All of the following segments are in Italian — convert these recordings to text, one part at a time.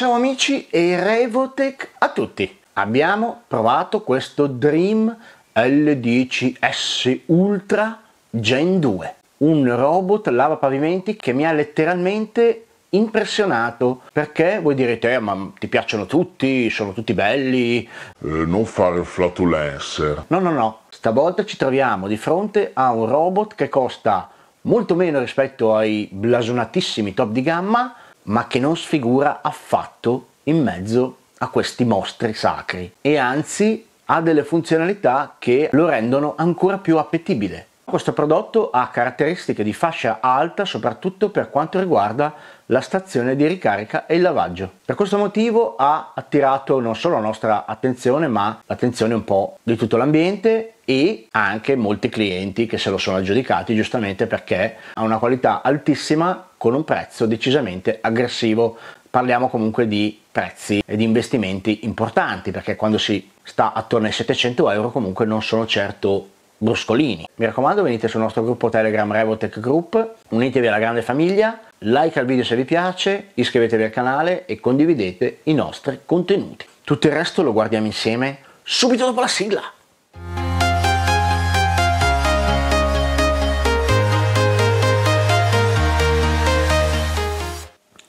Ciao amici e Revotech a tutti! Abbiamo provato questo Dream L10S Ultra Gen 2, un robot lavapavimenti che mi ha letteralmente impressionato perché voi direte eh, ma ti piacciono tutti, sono tutti belli eh, non fare il flatulencer no no no, stavolta ci troviamo di fronte a un robot che costa molto meno rispetto ai blasonatissimi top di gamma ma che non sfigura affatto in mezzo a questi mostri sacri e anzi ha delle funzionalità che lo rendono ancora più appetibile. Questo prodotto ha caratteristiche di fascia alta soprattutto per quanto riguarda la stazione di ricarica e il lavaggio. Per questo motivo ha attirato non solo la nostra attenzione ma l'attenzione un po' di tutto l'ambiente e anche molti clienti che se lo sono aggiudicati giustamente perché ha una qualità altissima con un prezzo decisamente aggressivo. Parliamo comunque di prezzi e di investimenti importanti perché quando si sta attorno ai 700 euro comunque non sono certo bruscolini. Mi raccomando venite sul nostro gruppo Telegram Revotech Group, unitevi alla grande famiglia, like al video se vi piace, iscrivetevi al canale e condividete i nostri contenuti. Tutto il resto lo guardiamo insieme subito dopo la sigla.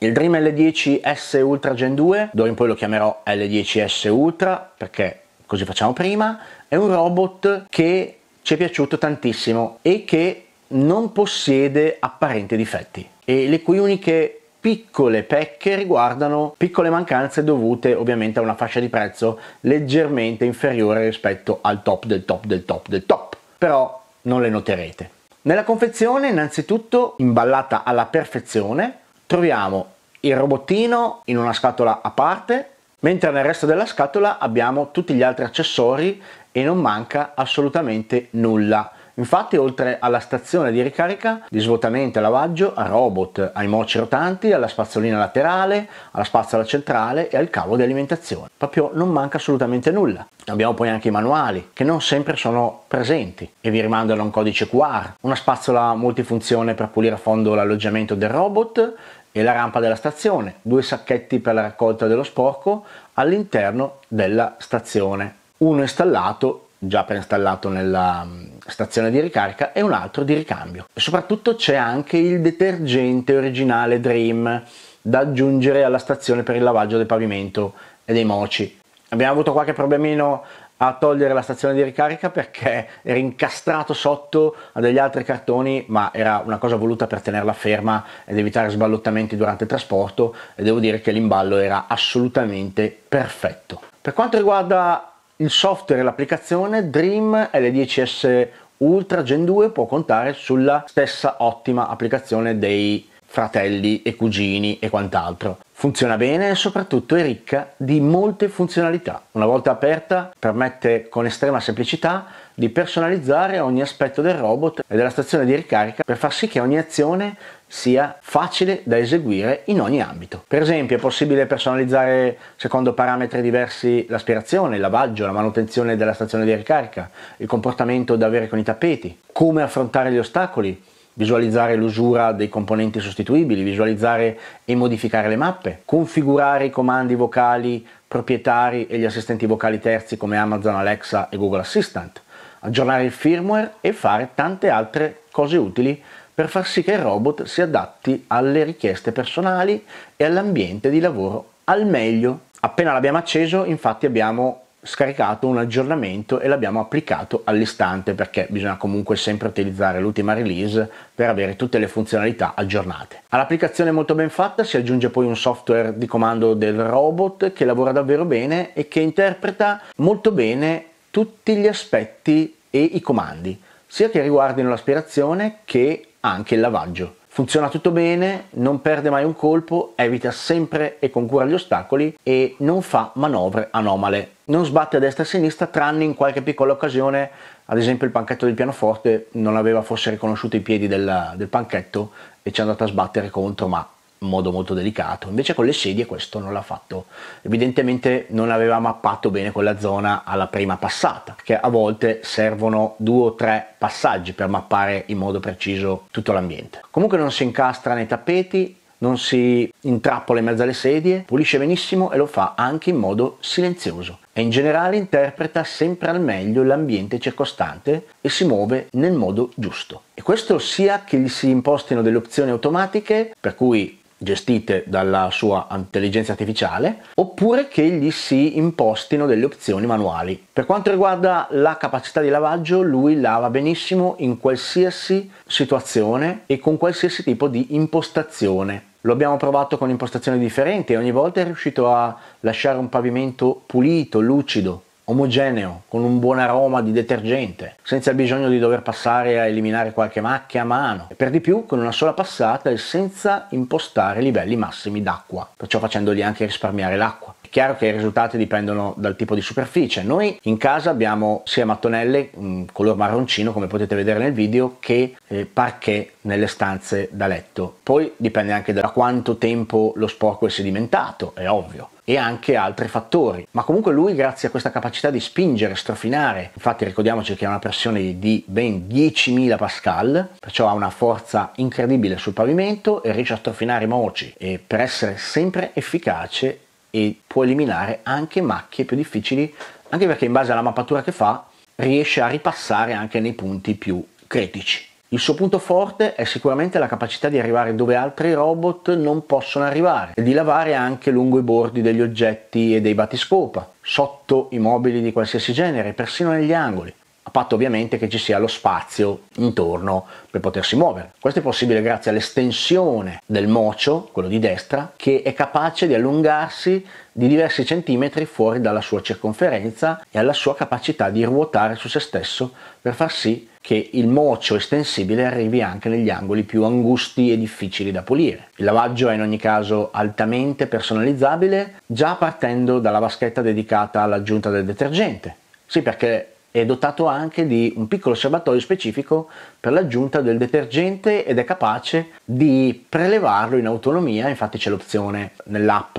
Il Dream L10S Ultra Gen 2, d'ora in poi lo chiamerò L10S Ultra perché così facciamo prima, è un robot che ci è piaciuto tantissimo e che non possiede apparenti difetti e le cui uniche piccole pecche riguardano piccole mancanze dovute ovviamente a una fascia di prezzo leggermente inferiore rispetto al top del top del top del top, però non le noterete. Nella confezione innanzitutto imballata alla perfezione troviamo il robottino in una scatola a parte, mentre nel resto della scatola abbiamo tutti gli altri accessori e non manca assolutamente nulla. Infatti oltre alla stazione di ricarica, di svuotamento e lavaggio, a robot, ai moci rotanti, alla spazzolina laterale, alla spazzola centrale e al cavo di alimentazione. Proprio non manca assolutamente nulla. Abbiamo poi anche i manuali, che non sempre sono presenti e vi rimandano a un codice QR, una spazzola multifunzione per pulire a fondo l'alloggiamento del robot e la rampa della stazione, due sacchetti per la raccolta dello sporco all'interno della stazione, uno installato già preinstallato nella mm, stazione di ricarica e un altro di ricambio. soprattutto c'è anche il detergente originale Dream da aggiungere alla stazione per il lavaggio del pavimento e dei moci. Abbiamo avuto qualche problemino a togliere la stazione di ricarica perché era incastrato sotto a degli altri cartoni, ma era una cosa voluta per tenerla ferma ed evitare sballottamenti durante il trasporto e devo dire che l'imballo era assolutamente perfetto. Per quanto riguarda il software e l'applicazione, Dream L10S Ultra Gen 2 può contare sulla stessa ottima applicazione dei fratelli e cugini e quant'altro. Funziona bene e soprattutto è ricca di molte funzionalità. Una volta aperta permette con estrema semplicità di personalizzare ogni aspetto del robot e della stazione di ricarica per far sì che ogni azione sia facile da eseguire in ogni ambito. Per esempio è possibile personalizzare secondo parametri diversi l'aspirazione, il lavaggio, la manutenzione della stazione di ricarica, il comportamento da avere con i tappeti, come affrontare gli ostacoli, visualizzare l'usura dei componenti sostituibili, visualizzare e modificare le mappe, configurare i comandi vocali proprietari e gli assistenti vocali terzi come Amazon Alexa e Google Assistant, aggiornare il firmware e fare tante altre cose utili per far sì che il robot si adatti alle richieste personali e all'ambiente di lavoro al meglio. Appena l'abbiamo acceso infatti abbiamo scaricato un aggiornamento e l'abbiamo applicato all'istante perché bisogna comunque sempre utilizzare l'ultima release per avere tutte le funzionalità aggiornate. All'applicazione molto ben fatta si aggiunge poi un software di comando del robot che lavora davvero bene e che interpreta molto bene tutti gli aspetti e i comandi, sia che riguardino l'aspirazione che anche il lavaggio funziona tutto bene, non perde mai un colpo, evita sempre e con cura gli ostacoli e non fa manovre anomale. Non sbatte a destra e a sinistra tranne in qualche piccola occasione, ad esempio il panchetto del pianoforte non aveva forse riconosciuto i piedi del, del panchetto e ci è andato a sbattere contro, ma modo molto delicato, invece con le sedie questo non l'ha fatto, evidentemente non aveva mappato bene quella zona alla prima passata, che a volte servono due o tre passaggi per mappare in modo preciso tutto l'ambiente. Comunque non si incastra nei tappeti, non si intrappola in mezzo alle sedie, pulisce benissimo e lo fa anche in modo silenzioso e in generale interpreta sempre al meglio l'ambiente circostante e si muove nel modo giusto. E questo sia che gli si impostino delle opzioni automatiche, per cui gestite dalla sua intelligenza artificiale oppure che gli si impostino delle opzioni manuali. Per quanto riguarda la capacità di lavaggio, lui lava benissimo in qualsiasi situazione e con qualsiasi tipo di impostazione. Lo abbiamo provato con impostazioni differenti e ogni volta è riuscito a lasciare un pavimento pulito, lucido omogeneo, con un buon aroma di detergente, senza il bisogno di dover passare a eliminare qualche macchia a mano, e per di più con una sola passata e senza impostare livelli massimi d'acqua, perciò facendogli anche risparmiare l'acqua. È chiaro che i risultati dipendono dal tipo di superficie. Noi in casa abbiamo sia mattonelle color marroncino, come potete vedere nel video, che eh, parquet nelle stanze da letto. Poi dipende anche da quanto tempo lo sporco è sedimentato, è ovvio e anche altri fattori. Ma comunque lui grazie a questa capacità di spingere, strofinare, infatti ricordiamoci che ha una pressione di ben 10.000 pascal, perciò ha una forza incredibile sul pavimento e riesce a strofinare moci e per essere sempre efficace e può eliminare anche macchie più difficili, anche perché in base alla mappatura che fa riesce a ripassare anche nei punti più critici. Il suo punto forte è sicuramente la capacità di arrivare dove altri robot non possono arrivare e di lavare anche lungo i bordi degli oggetti e dei batiscopa, sotto i mobili di qualsiasi genere, persino negli angoli patto ovviamente che ci sia lo spazio intorno per potersi muovere. Questo è possibile grazie all'estensione del mocio, quello di destra, che è capace di allungarsi di diversi centimetri fuori dalla sua circonferenza e alla sua capacità di ruotare su se stesso per far sì che il mocio estensibile arrivi anche negli angoli più angusti e difficili da pulire. Il lavaggio è in ogni caso altamente personalizzabile già partendo dalla vaschetta dedicata all'aggiunta del detergente. Sì, perché è dotato anche di un piccolo serbatoio specifico per l'aggiunta del detergente ed è capace di prelevarlo in autonomia, infatti c'è l'opzione nell'app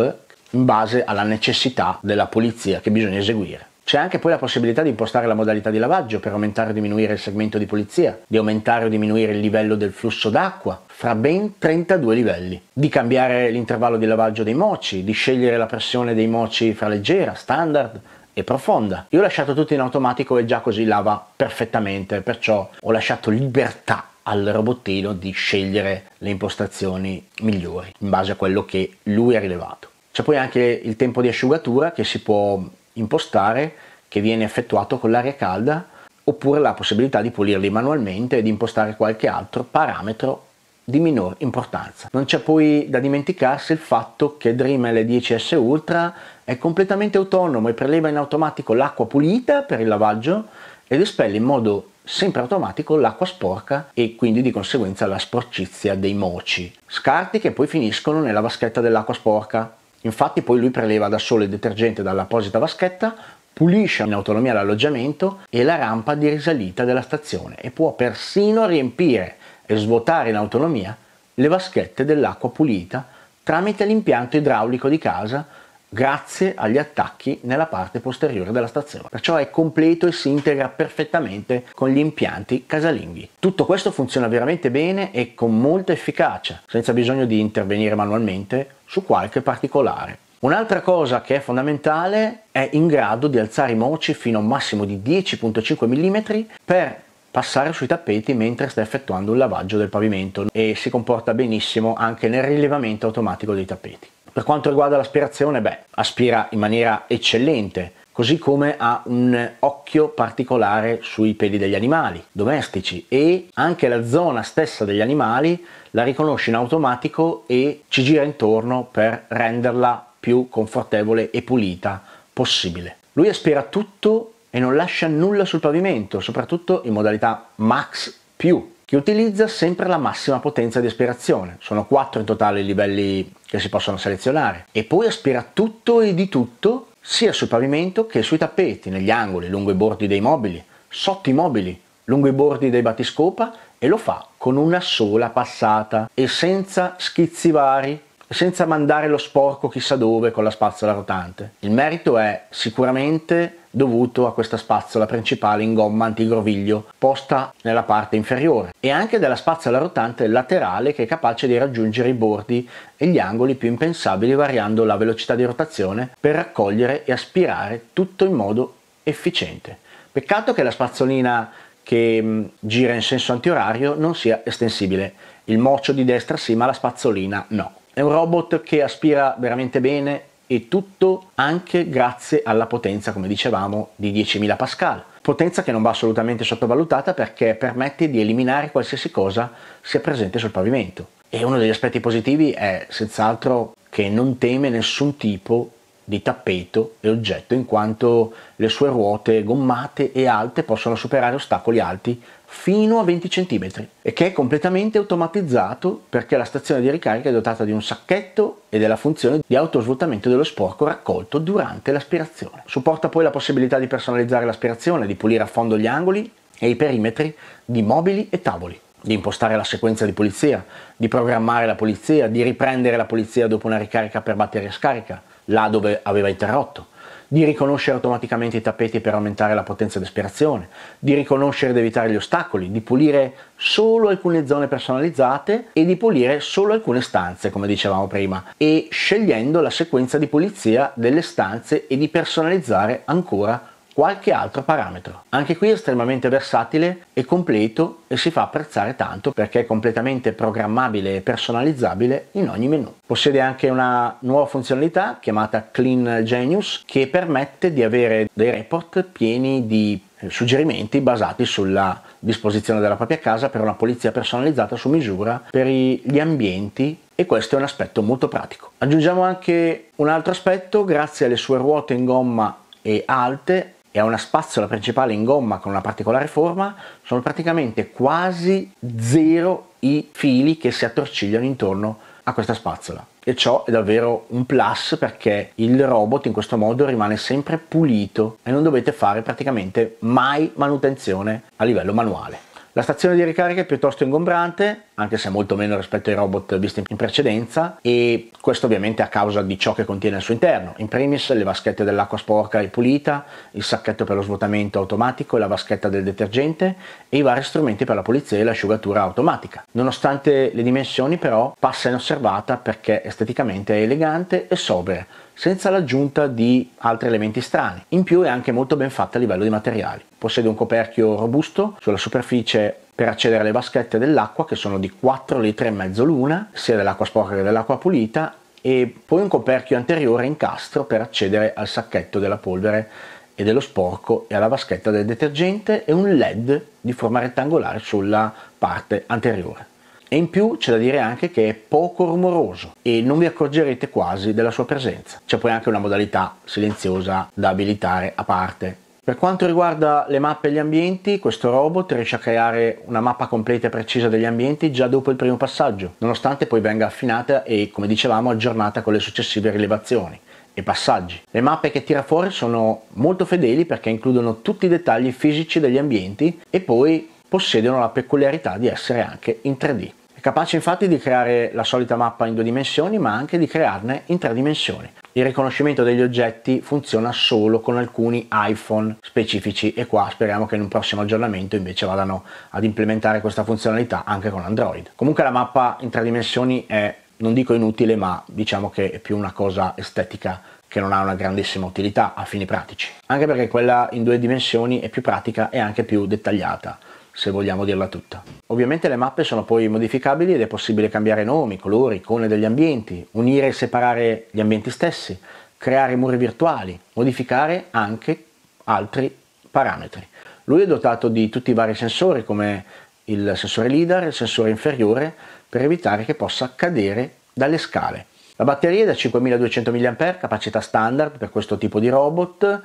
in base alla necessità della pulizia che bisogna eseguire. C'è anche poi la possibilità di impostare la modalità di lavaggio per aumentare o diminuire il segmento di pulizia, di aumentare o diminuire il livello del flusso d'acqua fra ben 32 livelli, di cambiare l'intervallo di lavaggio dei moci, di scegliere la pressione dei moci fra leggera, standard, e profonda. Io ho lasciato tutto in automatico e già così lava perfettamente, perciò ho lasciato libertà al robottino di scegliere le impostazioni migliori in base a quello che lui ha rilevato. C'è poi anche il tempo di asciugatura che si può impostare, che viene effettuato con l'aria calda, oppure la possibilità di pulirli manualmente e di impostare qualche altro parametro di minor importanza. Non c'è poi da dimenticarsi il fatto che Dream L10S Ultra è completamente autonomo e preleva in automatico l'acqua pulita per il lavaggio ed espelle in modo sempre automatico l'acqua sporca e quindi di conseguenza la sporcizia dei moci, scarti che poi finiscono nella vaschetta dell'acqua sporca. Infatti poi lui preleva da solo il detergente dall'apposita vaschetta, pulisce in autonomia l'alloggiamento e la rampa di risalita della stazione e può persino riempire e svuotare in autonomia le vaschette dell'acqua pulita tramite l'impianto idraulico di casa grazie agli attacchi nella parte posteriore della stazione. Perciò è completo e si integra perfettamente con gli impianti casalinghi. Tutto questo funziona veramente bene e con molta efficacia, senza bisogno di intervenire manualmente su qualche particolare. Un'altra cosa che è fondamentale è in grado di alzare i moci fino a un massimo di 10.5 mm per passare sui tappeti mentre sta effettuando un lavaggio del pavimento e si comporta benissimo anche nel rilevamento automatico dei tappeti. Per quanto riguarda l'aspirazione, beh, aspira in maniera eccellente, così come ha un occhio particolare sui peli degli animali domestici e anche la zona stessa degli animali la riconosce in automatico e ci gira intorno per renderla più confortevole e pulita possibile. Lui aspira tutto e non lascia nulla sul pavimento, soprattutto in modalità max più che utilizza sempre la massima potenza di aspirazione. Sono quattro in totale i livelli che si possono selezionare. E poi aspira tutto e di tutto sia sul pavimento che sui tappeti, negli angoli, lungo i bordi dei mobili, sotto i mobili, lungo i bordi dei batiscopa e lo fa con una sola passata e senza schizzi vari, senza mandare lo sporco chissà dove con la spazzola rotante. Il merito è sicuramente dovuto a questa spazzola principale in gomma antigroviglio posta nella parte inferiore e anche della spazzola rotante laterale che è capace di raggiungere i bordi e gli angoli più impensabili variando la velocità di rotazione per raccogliere e aspirare tutto in modo efficiente. Peccato che la spazzolina che mm, gira in senso antiorario non sia estensibile, il moccio di destra sì ma la spazzolina no. È un robot che aspira veramente bene, e tutto anche grazie alla potenza, come dicevamo, di 10.000 Pascal. Potenza che non va assolutamente sottovalutata perché permette di eliminare qualsiasi cosa sia presente sul pavimento. E uno degli aspetti positivi è senz'altro che non teme nessun tipo di tappeto e oggetto in quanto le sue ruote gommate e alte possono superare ostacoli alti fino a 20 cm e che è completamente automatizzato perché la stazione di ricarica è dotata di un sacchetto e della funzione di autosvuotamento dello sporco raccolto durante l'aspirazione. Supporta poi la possibilità di personalizzare l'aspirazione, di pulire a fondo gli angoli e i perimetri di mobili e tavoli di impostare la sequenza di pulizia, di programmare la pulizia, di riprendere la pulizia dopo una ricarica per batteria scarica, là dove aveva interrotto, di riconoscere automaticamente i tappeti per aumentare la potenza d'espirazione, di riconoscere ed evitare gli ostacoli, di pulire solo alcune zone personalizzate e di pulire solo alcune stanze, come dicevamo prima, e scegliendo la sequenza di pulizia delle stanze e di personalizzare ancora qualche altro parametro. Anche qui è estremamente versatile e completo e si fa apprezzare tanto perché è completamente programmabile e personalizzabile in ogni menu. Possiede anche una nuova funzionalità chiamata Clean Genius che permette di avere dei report pieni di eh, suggerimenti basati sulla disposizione della propria casa per una polizia personalizzata su misura per gli ambienti e questo è un aspetto molto pratico. Aggiungiamo anche un altro aspetto, grazie alle sue ruote in gomma e alte e ha una spazzola principale in gomma con una particolare forma, sono praticamente quasi zero i fili che si attorcigliano intorno a questa spazzola. E ciò è davvero un plus perché il robot in questo modo rimane sempre pulito e non dovete fare praticamente mai manutenzione a livello manuale. La stazione di ricarica è piuttosto ingombrante, anche se molto meno rispetto ai robot visti in precedenza, e questo ovviamente a causa di ciò che contiene al suo interno. In primis le vaschette dell'acqua sporca e pulita, il sacchetto per lo svuotamento automatico e la vaschetta del detergente e i vari strumenti per la pulizia e l'asciugatura automatica. Nonostante le dimensioni però passa inosservata perché esteticamente è elegante e sobria, senza l'aggiunta di altri elementi strani. In più è anche molto ben fatta a livello di materiali. Possiede un coperchio robusto sulla superficie per accedere alle vaschette dell'acqua che sono di 4 litri e mezzo l'una, sia dell'acqua sporca che dell'acqua pulita e poi un coperchio anteriore in castro per accedere al sacchetto della polvere e dello sporco e alla vaschetta del detergente e un LED di forma rettangolare sulla parte anteriore. E in più c'è da dire anche che è poco rumoroso e non vi accorgerete quasi della sua presenza. C'è poi anche una modalità silenziosa da abilitare a parte per quanto riguarda le mappe e gli ambienti, questo robot riesce a creare una mappa completa e precisa degli ambienti già dopo il primo passaggio, nonostante poi venga affinata e, come dicevamo, aggiornata con le successive rilevazioni e passaggi. Le mappe che tira fuori sono molto fedeli perché includono tutti i dettagli fisici degli ambienti e poi possiedono la peculiarità di essere anche in 3D. È capace infatti di creare la solita mappa in due dimensioni ma anche di crearne in tre dimensioni, il riconoscimento degli oggetti funziona solo con alcuni iPhone specifici e qua speriamo che in un prossimo aggiornamento invece vadano ad implementare questa funzionalità anche con Android. Comunque la mappa in tre dimensioni è, non dico inutile, ma diciamo che è più una cosa estetica che non ha una grandissima utilità a fini pratici. Anche perché quella in due dimensioni è più pratica e anche più dettagliata se vogliamo dirla tutta. Ovviamente le mappe sono poi modificabili ed è possibile cambiare nomi, colori, icone degli ambienti, unire e separare gli ambienti stessi, creare muri virtuali, modificare anche altri parametri. Lui è dotato di tutti i vari sensori come il sensore LIDAR, il sensore inferiore, per evitare che possa cadere dalle scale. La batteria è da 5200 mAh, capacità standard per questo tipo di robot,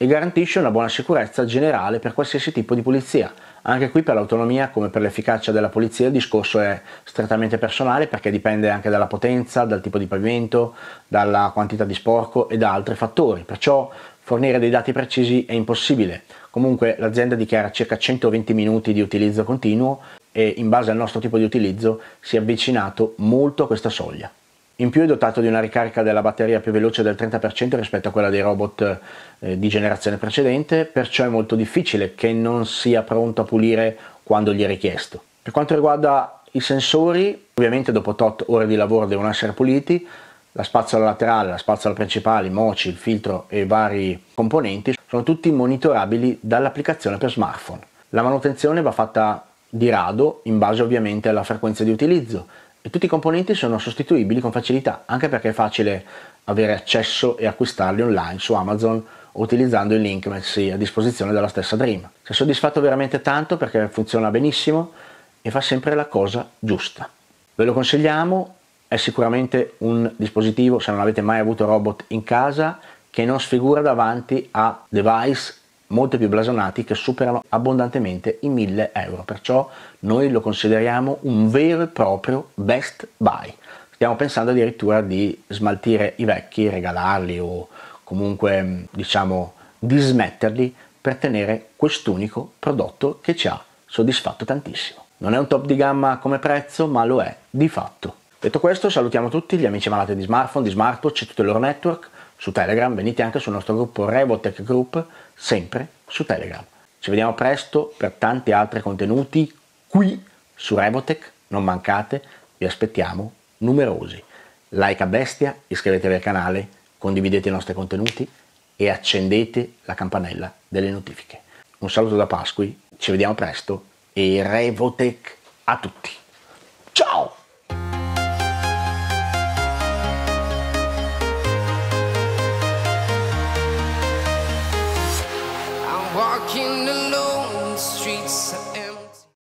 e garantisce una buona sicurezza generale per qualsiasi tipo di pulizia. Anche qui per l'autonomia come per l'efficacia della pulizia, il discorso è strettamente personale perché dipende anche dalla potenza, dal tipo di pavimento, dalla quantità di sporco e da altri fattori, perciò fornire dei dati precisi è impossibile. Comunque l'azienda dichiara circa 120 minuti di utilizzo continuo e in base al nostro tipo di utilizzo si è avvicinato molto a questa soglia. In più è dotato di una ricarica della batteria più veloce del 30% rispetto a quella dei robot eh, di generazione precedente, perciò è molto difficile che non sia pronto a pulire quando gli è richiesto. Per quanto riguarda i sensori, ovviamente dopo tot ore di lavoro devono essere puliti, la spazzola laterale, la spazzola principale, i moci, il filtro e vari componenti sono tutti monitorabili dall'applicazione per smartphone. La manutenzione va fatta di rado in base ovviamente alla frequenza di utilizzo, e tutti i componenti sono sostituibili con facilità, anche perché è facile avere accesso e acquistarli online su Amazon utilizzando il link messi a disposizione dalla stessa Dream. Si è soddisfatto veramente tanto perché funziona benissimo e fa sempre la cosa giusta. Ve lo consigliamo, è sicuramente un dispositivo, se non avete mai avuto robot in casa, che non sfigura davanti a device molto più blasonati che superano abbondantemente i 1000 euro, perciò noi lo consideriamo un vero e proprio best buy. Stiamo pensando addirittura di smaltire i vecchi, regalarli o comunque mm, diciamo dismetterli per tenere quest'unico prodotto che ci ha soddisfatto tantissimo. Non è un top di gamma come prezzo, ma lo è di fatto. Detto questo, salutiamo tutti gli amici malati di smartphone, di smartwatch e tutto il loro network. Su Telegram venite anche sul nostro gruppo Revotech Group sempre su Telegram. Ci vediamo presto per tanti altri contenuti qui su Rebotech, non mancate, vi aspettiamo numerosi. Like a bestia, iscrivetevi al canale, condividete i nostri contenuti e accendete la campanella delle notifiche. Un saluto da Pasqui, ci vediamo presto e Revotech a tutti. Ciao!